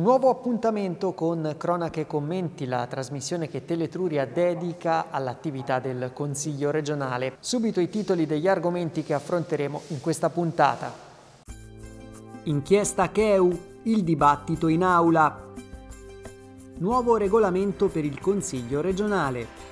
Un nuovo appuntamento con Cronache e Commenti, la trasmissione che Teletruria dedica all'attività del Consiglio regionale. Subito i titoli degli argomenti che affronteremo in questa puntata. Inchiesta Cheu, il dibattito in aula. Nuovo regolamento per il Consiglio regionale.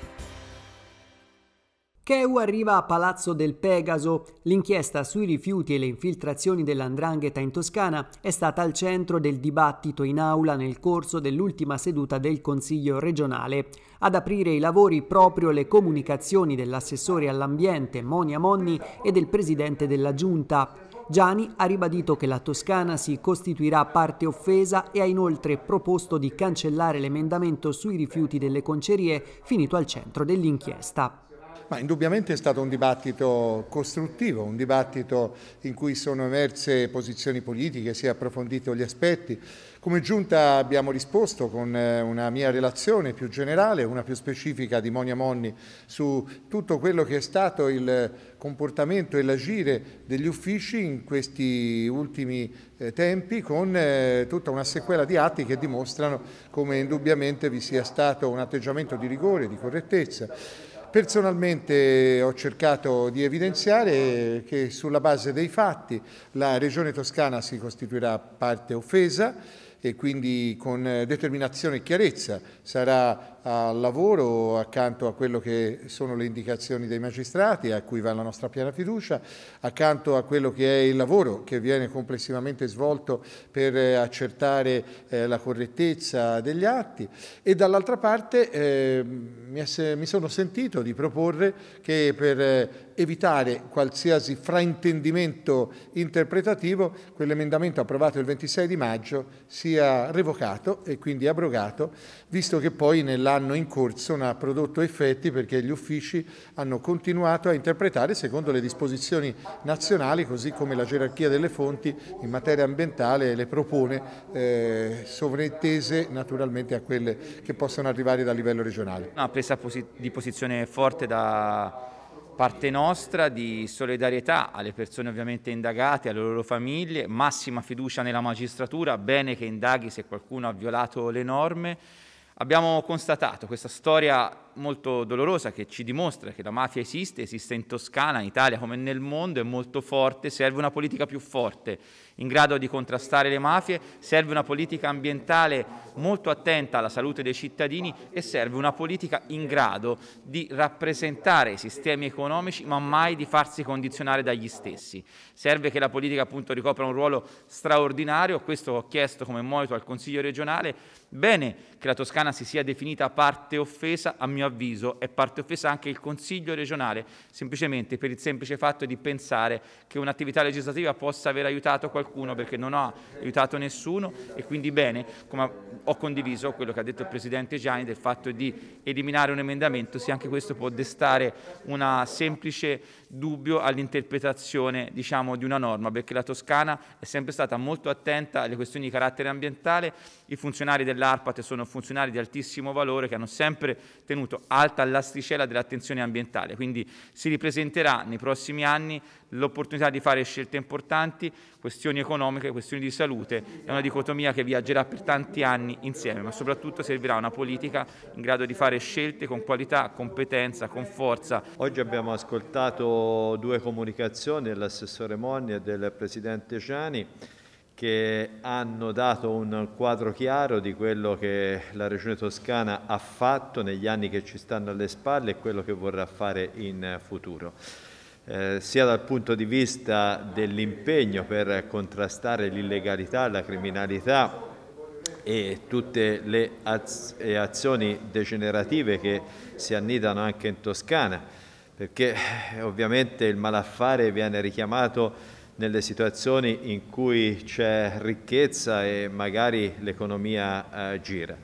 Cheu arriva a Palazzo del Pegaso. L'inchiesta sui rifiuti e le infiltrazioni dell'andrangheta in Toscana è stata al centro del dibattito in aula nel corso dell'ultima seduta del Consiglio regionale. Ad aprire i lavori proprio le comunicazioni dell'assessore all'ambiente Monia Monni e del presidente della Giunta. Gianni ha ribadito che la Toscana si costituirà parte offesa e ha inoltre proposto di cancellare l'emendamento sui rifiuti delle concerie finito al centro dell'inchiesta ma indubbiamente è stato un dibattito costruttivo, un dibattito in cui sono emerse posizioni politiche, si è approfondito gli aspetti. Come giunta abbiamo risposto con eh, una mia relazione più generale, una più specifica di Monia Monni su tutto quello che è stato il comportamento e l'agire degli uffici in questi ultimi eh, tempi con eh, tutta una sequela di atti che dimostrano come indubbiamente vi sia stato un atteggiamento di rigore, di correttezza. Personalmente eh, ho cercato di evidenziare che sulla base dei fatti la Regione Toscana si costituirà parte offesa e quindi con eh, determinazione e chiarezza sarà al lavoro accanto a quello che sono le indicazioni dei magistrati a cui va la nostra piena fiducia, accanto a quello che è il lavoro che viene complessivamente svolto per eh, accertare eh, la correttezza degli atti e dall'altra parte eh, mi, mi sono sentito di proporre che per eh, evitare qualsiasi fraintendimento interpretativo quell'emendamento approvato il 26 di maggio sia revocato e quindi abrogato, visto che poi nell'anno anno in corso non ha prodotto effetti perché gli uffici hanno continuato a interpretare secondo le disposizioni nazionali, così come la gerarchia delle fonti in materia ambientale le propone eh, sovraintese naturalmente a quelle che possono arrivare dal livello regionale. Una presa di posizione forte da parte nostra di solidarietà alle persone ovviamente indagate, alle loro famiglie, massima fiducia nella magistratura, bene che indaghi se qualcuno ha violato le norme. Abbiamo constatato questa storia molto dolorosa che ci dimostra che la mafia esiste, esiste in Toscana, in Italia come nel mondo, è molto forte, serve una politica più forte in grado di contrastare le mafie, serve una politica ambientale molto attenta alla salute dei cittadini e serve una politica in grado di rappresentare i sistemi economici ma mai di farsi condizionare dagli stessi. Serve che la politica appunto ricopra un ruolo straordinario, questo ho chiesto come monito al Consiglio regionale, bene che la Toscana si sia definita parte offesa, a mio avviso avviso è parte offesa anche il Consiglio regionale, semplicemente per il semplice fatto di pensare che un'attività legislativa possa aver aiutato qualcuno perché non ha aiutato nessuno e quindi bene, come ho condiviso quello che ha detto il Presidente Gianni del fatto di eliminare un emendamento, se anche questo può destare un semplice dubbio all'interpretazione diciamo, di una norma, perché la Toscana è sempre stata molto attenta alle questioni di carattere ambientale, i funzionari dell'ARPAT sono funzionari di altissimo valore che hanno sempre tenuto alta all'asticella dell'attenzione ambientale, quindi si ripresenterà nei prossimi anni l'opportunità di fare scelte importanti, questioni economiche, questioni di salute, è una dicotomia che viaggerà per tanti anni insieme, ma soprattutto servirà una politica in grado di fare scelte con qualità, competenza, con forza. Oggi abbiamo ascoltato due comunicazioni dell'assessore Monni e del presidente Gianni che hanno dato un quadro chiaro di quello che la Regione Toscana ha fatto negli anni che ci stanno alle spalle e quello che vorrà fare in futuro. Eh, sia dal punto di vista dell'impegno per contrastare l'illegalità, la criminalità e tutte le azioni degenerative che si annidano anche in Toscana, perché ovviamente il malaffare viene richiamato nelle situazioni in cui c'è ricchezza e magari l'economia eh, gira.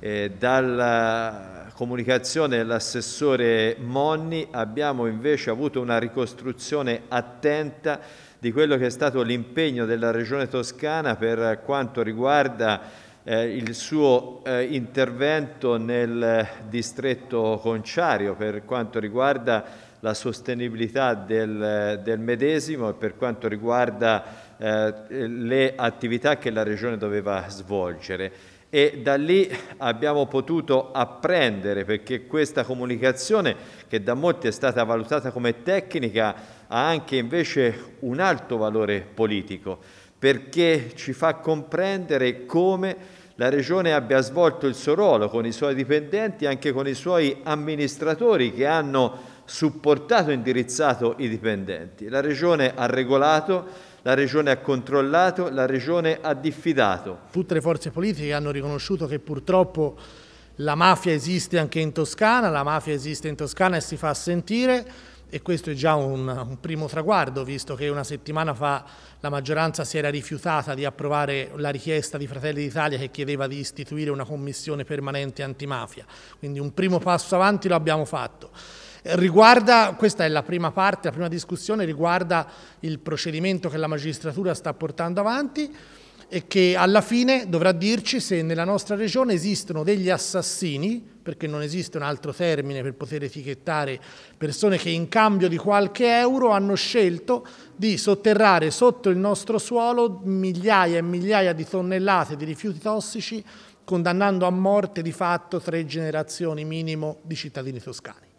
E dalla comunicazione dell'assessore Monni abbiamo invece avuto una ricostruzione attenta di quello che è stato l'impegno della Regione Toscana per quanto riguarda eh, il suo eh, intervento nel distretto conciario per quanto riguarda la sostenibilità del, del medesimo e per quanto riguarda eh, le attività che la Regione doveva svolgere. E da lì abbiamo potuto apprendere perché questa comunicazione, che da molti è stata valutata come tecnica, ha anche invece un alto valore politico, perché ci fa comprendere come la Regione abbia svolto il suo ruolo con i suoi dipendenti, e anche con i suoi amministratori che hanno supportato e indirizzato i dipendenti. La Regione ha regolato la Regione ha controllato, la Regione ha diffidato. Tutte le forze politiche hanno riconosciuto che purtroppo la mafia esiste anche in Toscana, la mafia esiste in Toscana e si fa sentire e questo è già un, un primo traguardo, visto che una settimana fa la maggioranza si era rifiutata di approvare la richiesta di Fratelli d'Italia che chiedeva di istituire una commissione permanente antimafia. Quindi un primo passo avanti lo abbiamo fatto. Riguarda, questa è la prima parte, la prima discussione riguarda il procedimento che la magistratura sta portando avanti e che alla fine dovrà dirci se nella nostra regione esistono degli assassini, perché non esiste un altro termine per poter etichettare persone che in cambio di qualche euro hanno scelto di sotterrare sotto il nostro suolo migliaia e migliaia di tonnellate di rifiuti tossici, condannando a morte di fatto tre generazioni minimo di cittadini toscani.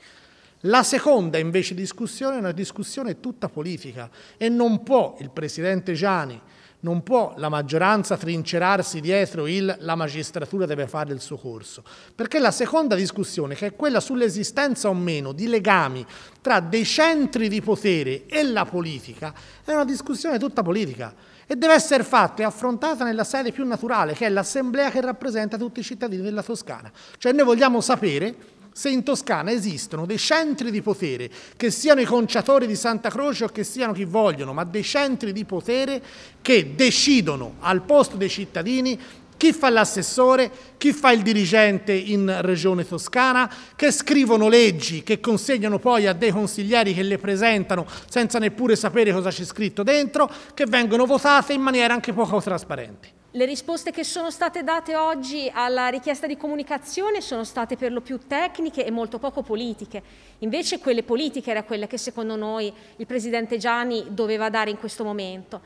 La seconda invece discussione è una discussione tutta politica e non può il Presidente Gianni, non può la maggioranza trincerarsi dietro il la magistratura deve fare il suo corso, perché la seconda discussione, che è quella sull'esistenza o meno di legami tra dei centri di potere e la politica, è una discussione tutta politica e deve essere fatta e affrontata nella sede più naturale, che è l'assemblea che rappresenta tutti i cittadini della Toscana. Cioè noi vogliamo sapere se in Toscana esistono dei centri di potere, che siano i conciatori di Santa Croce o che siano chi vogliono, ma dei centri di potere che decidono al posto dei cittadini chi fa l'assessore, chi fa il dirigente in regione toscana, che scrivono leggi che consegnano poi a dei consiglieri che le presentano senza neppure sapere cosa c'è scritto dentro, che vengono votate in maniera anche poco trasparente. Le risposte che sono state date oggi alla richiesta di comunicazione sono state per lo più tecniche e molto poco politiche. Invece quelle politiche era quelle che secondo noi il Presidente Gianni doveva dare in questo momento.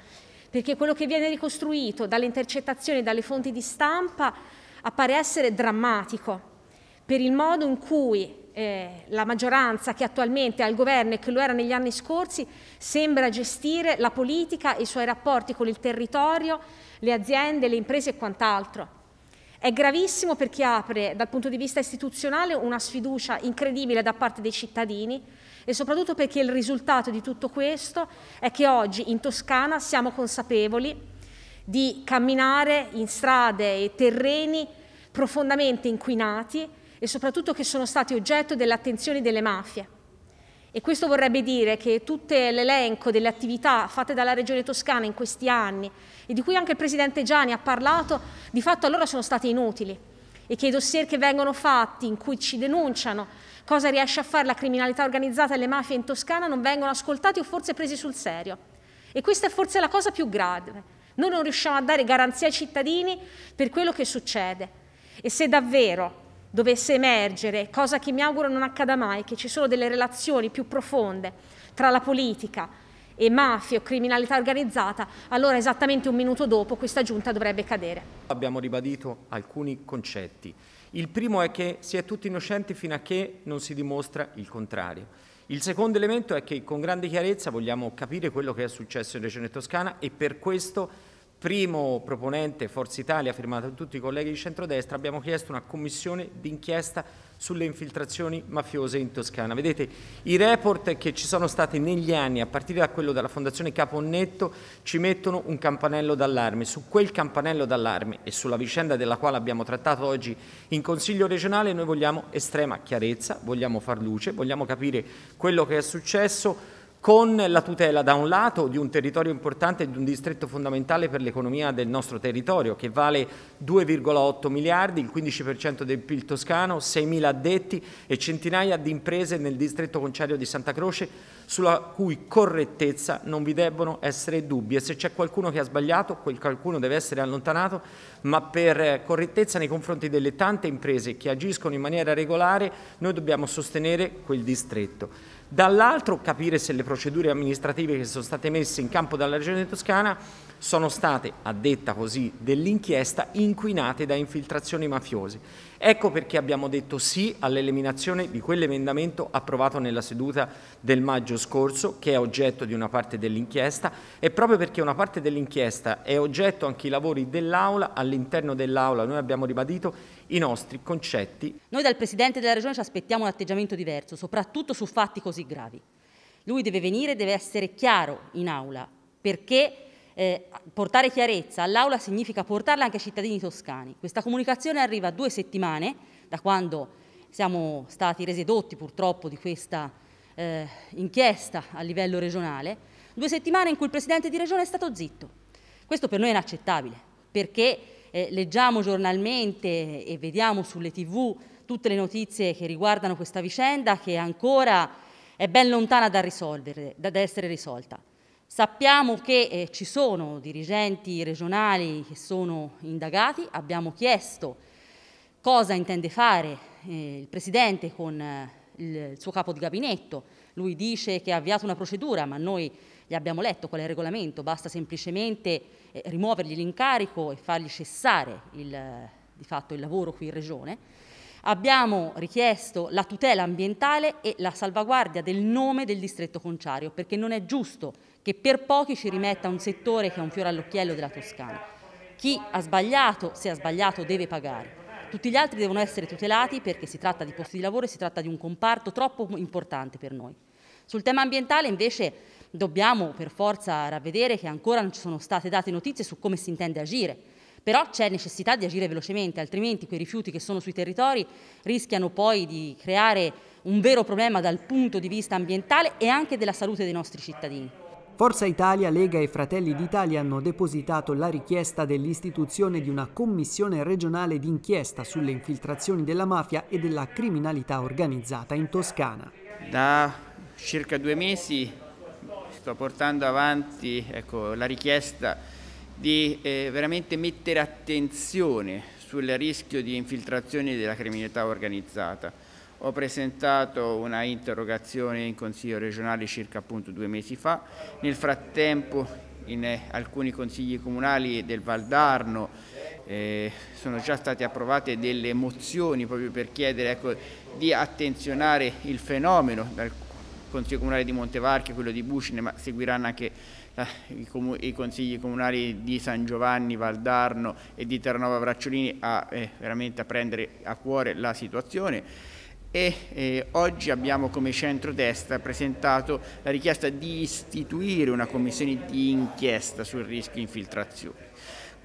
Perché quello che viene ricostruito dalle intercettazioni e dalle fonti di stampa appare essere drammatico per il modo in cui eh, la maggioranza che attualmente è al governo e che lo era negli anni scorsi sembra gestire la politica e i suoi rapporti con il territorio, le aziende, le imprese e quant'altro. È gravissimo perché apre dal punto di vista istituzionale una sfiducia incredibile da parte dei cittadini e soprattutto perché il risultato di tutto questo è che oggi in Toscana siamo consapevoli di camminare in strade e terreni profondamente inquinati e soprattutto che sono stati oggetto dell'attenzione delle mafie. E questo vorrebbe dire che tutto l'elenco delle attività fatte dalla Regione Toscana in questi anni e di cui anche il Presidente Gianni ha parlato, di fatto allora sono state inutili e che i dossier che vengono fatti in cui ci denunciano cosa riesce a fare la criminalità organizzata e le mafie in Toscana non vengono ascoltati o forse presi sul serio. E questa è forse la cosa più grave. Noi non riusciamo a dare garanzia ai cittadini per quello che succede. E se davvero dovesse emergere, cosa che mi auguro non accada mai, che ci sono delle relazioni più profonde tra la politica e mafia o criminalità organizzata, allora esattamente un minuto dopo questa giunta dovrebbe cadere. Abbiamo ribadito alcuni concetti. Il primo è che si è tutti innocenti fino a che non si dimostra il contrario. Il secondo elemento è che con grande chiarezza vogliamo capire quello che è successo in Regione Toscana e per questo primo proponente Forza Italia, firmato da tutti i colleghi di centrodestra, abbiamo chiesto una commissione d'inchiesta sulle infiltrazioni mafiose in Toscana. Vedete, i report che ci sono stati negli anni, a partire da quello della Fondazione Caponnetto, ci mettono un campanello d'allarme. Su quel campanello d'allarme e sulla vicenda della quale abbiamo trattato oggi in Consiglio regionale, noi vogliamo estrema chiarezza, vogliamo far luce, vogliamo capire quello che è successo, con la tutela da un lato di un territorio importante e di un distretto fondamentale per l'economia del nostro territorio che vale 2,8 miliardi, il 15% del PIL toscano, 6.000 addetti e centinaia di imprese nel distretto conciario di Santa Croce sulla cui correttezza non vi debbono essere dubbi e se c'è qualcuno che ha sbagliato quel qualcuno deve essere allontanato ma per correttezza nei confronti delle tante imprese che agiscono in maniera regolare noi dobbiamo sostenere quel distretto dall'altro capire se le procedure amministrative che sono state messe in campo dalla Regione Toscana sono state, a detta così dell'inchiesta, inquinate da infiltrazioni mafiose. Ecco perché abbiamo detto sì all'eliminazione di quell'emendamento approvato nella seduta del maggio scorso, che è oggetto di una parte dell'inchiesta, e proprio perché una parte dell'inchiesta è oggetto anche i lavori dell'Aula, all'interno dell'Aula noi abbiamo ribadito i nostri concetti. Noi dal Presidente della Regione ci aspettiamo un atteggiamento diverso, soprattutto su fatti così così gravi. Lui deve venire, deve essere chiaro in aula, perché eh, portare chiarezza all'aula significa portarla anche ai cittadini toscani. Questa comunicazione arriva due settimane da quando siamo stati resi dotti purtroppo di questa eh, inchiesta a livello regionale, due settimane in cui il Presidente di Regione è stato zitto. Questo per noi è inaccettabile, perché eh, leggiamo giornalmente e vediamo sulle tv tutte le notizie che riguardano questa vicenda che ancora è ben lontana da, da essere risolta. Sappiamo che eh, ci sono dirigenti regionali che sono indagati, abbiamo chiesto cosa intende fare eh, il Presidente con eh, il suo capo di gabinetto, lui dice che ha avviato una procedura, ma noi gli abbiamo letto qual è il regolamento, basta semplicemente eh, rimuovergli l'incarico e fargli cessare il, eh, di fatto il lavoro qui in Regione abbiamo richiesto la tutela ambientale e la salvaguardia del nome del distretto conciario, perché non è giusto che per pochi ci rimetta un settore che è un fiore all'occhiello della Toscana. Chi ha sbagliato, se ha sbagliato, deve pagare. Tutti gli altri devono essere tutelati perché si tratta di posti di lavoro e si tratta di un comparto troppo importante per noi. Sul tema ambientale invece dobbiamo per forza ravvedere che ancora non ci sono state date notizie su come si intende agire però c'è necessità di agire velocemente, altrimenti quei rifiuti che sono sui territori rischiano poi di creare un vero problema dal punto di vista ambientale e anche della salute dei nostri cittadini. Forza Italia, Lega e Fratelli d'Italia hanno depositato la richiesta dell'istituzione di una commissione regionale d'inchiesta sulle infiltrazioni della mafia e della criminalità organizzata in Toscana. Da circa due mesi sto portando avanti ecco, la richiesta di eh, veramente mettere attenzione sul rischio di infiltrazioni della criminalità organizzata. Ho presentato una interrogazione in Consiglio regionale circa appunto due mesi fa, nel frattempo in eh, alcuni consigli comunali del Valdarno eh, sono già state approvate delle mozioni proprio per chiedere ecco, di attenzionare il fenomeno Consiglio Comunale di Montevarchi, quello di Bucine, ma seguiranno anche eh, i, consigli comunali di San Giovanni, Valdarno e di Terranova Bracciolini a, eh, veramente a prendere a cuore la situazione. E, eh, oggi abbiamo come centrodestra presentato la richiesta di istituire una commissione di inchiesta sul rischio infiltrazione.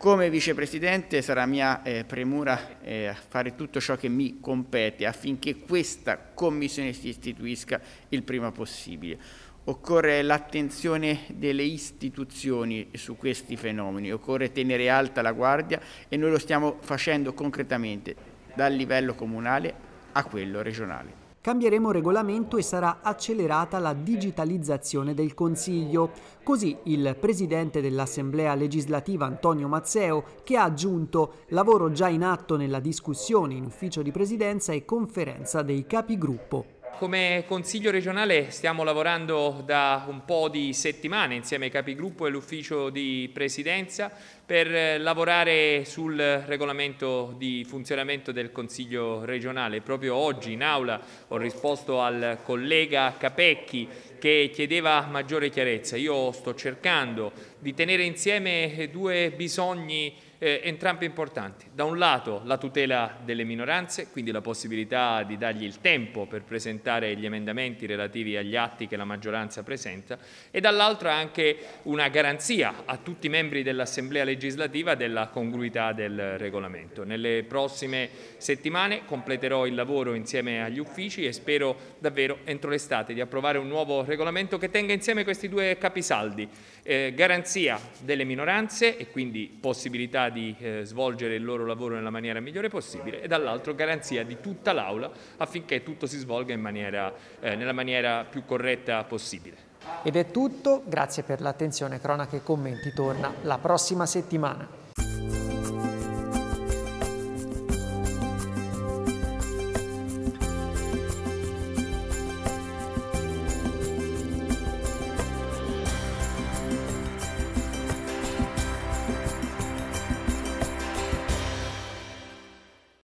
Come vicepresidente sarà mia eh, premura eh, fare tutto ciò che mi compete affinché questa commissione si istituisca il prima possibile. Occorre l'attenzione delle istituzioni su questi fenomeni, occorre tenere alta la guardia e noi lo stiamo facendo concretamente dal livello comunale a quello regionale. Cambieremo regolamento e sarà accelerata la digitalizzazione del Consiglio. Così il presidente dell'Assemblea legislativa Antonio Mazzeo, che ha aggiunto lavoro già in atto nella discussione in ufficio di presidenza e conferenza dei capigruppo. Come Consiglio regionale stiamo lavorando da un po' di settimane insieme ai capigruppo e all'ufficio di presidenza per lavorare sul regolamento di funzionamento del Consiglio regionale. Proprio oggi in aula ho risposto al collega Capecchi che chiedeva maggiore chiarezza. Io sto cercando di tenere insieme due bisogni eh, entrambe importanti. Da un lato la tutela delle minoranze, quindi la possibilità di dargli il tempo per presentare gli emendamenti relativi agli atti che la maggioranza presenta e dall'altro anche una garanzia a tutti i membri dell'Assemblea legislativa della congruità del regolamento. Nelle prossime settimane completerò il lavoro insieme agli uffici e spero davvero entro l'estate di approvare un nuovo regolamento che tenga insieme questi due capisaldi, eh, garanzia delle minoranze e quindi possibilità di eh, svolgere il loro lavoro nella maniera migliore possibile e dall'altro garanzia di tutta l'Aula affinché tutto si svolga maniera, eh, nella maniera più corretta possibile. Ed è tutto, grazie per l'attenzione, Cronache e Commenti torna la prossima settimana.